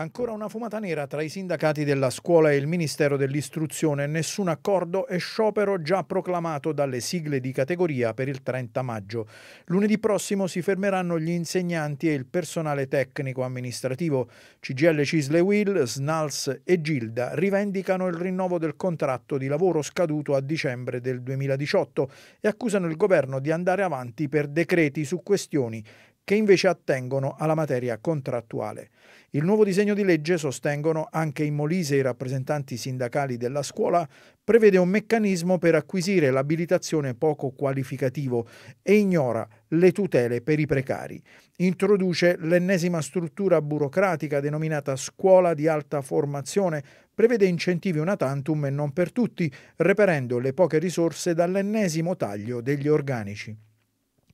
Ancora una fumata nera tra i sindacati della scuola e il Ministero dell'Istruzione, nessun accordo e sciopero già proclamato dalle sigle di categoria per il 30 maggio. Lunedì prossimo si fermeranno gli insegnanti e il personale tecnico amministrativo. CGL Cisle Will, Snals e Gilda rivendicano il rinnovo del contratto di lavoro scaduto a dicembre del 2018 e accusano il governo di andare avanti per decreti su questioni che invece attengono alla materia contrattuale. Il nuovo disegno di legge, sostengono anche in Molise i rappresentanti sindacali della scuola, prevede un meccanismo per acquisire l'abilitazione poco qualificativo e ignora le tutele per i precari. Introduce l'ennesima struttura burocratica denominata scuola di alta formazione, prevede incentivi una tantum e non per tutti, reperendo le poche risorse dall'ennesimo taglio degli organici.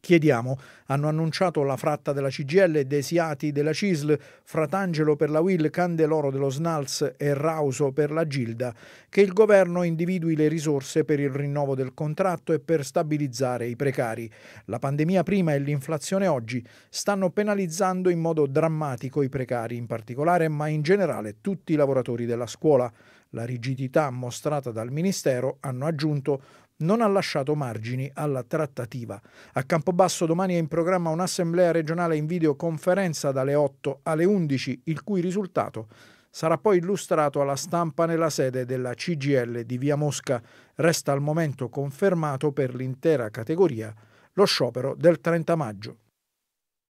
Chiediamo, hanno annunciato la Fratta della CGL, Desiati della CISL, Fratangelo per la WIL, Candeloro dello SNALS e Rauso per la Gilda, che il governo individui le risorse per il rinnovo del contratto e per stabilizzare i precari. La pandemia prima e l'inflazione oggi stanno penalizzando in modo drammatico i precari in particolare, ma in generale tutti i lavoratori della scuola. La rigidità mostrata dal Ministero, hanno aggiunto, non ha lasciato margini alla trattativa. A Campobasso domani è in programma un'assemblea regionale in videoconferenza dalle 8 alle 11, il cui risultato sarà poi illustrato alla stampa nella sede della CGL di Via Mosca. Resta al momento confermato per l'intera categoria lo sciopero del 30 maggio.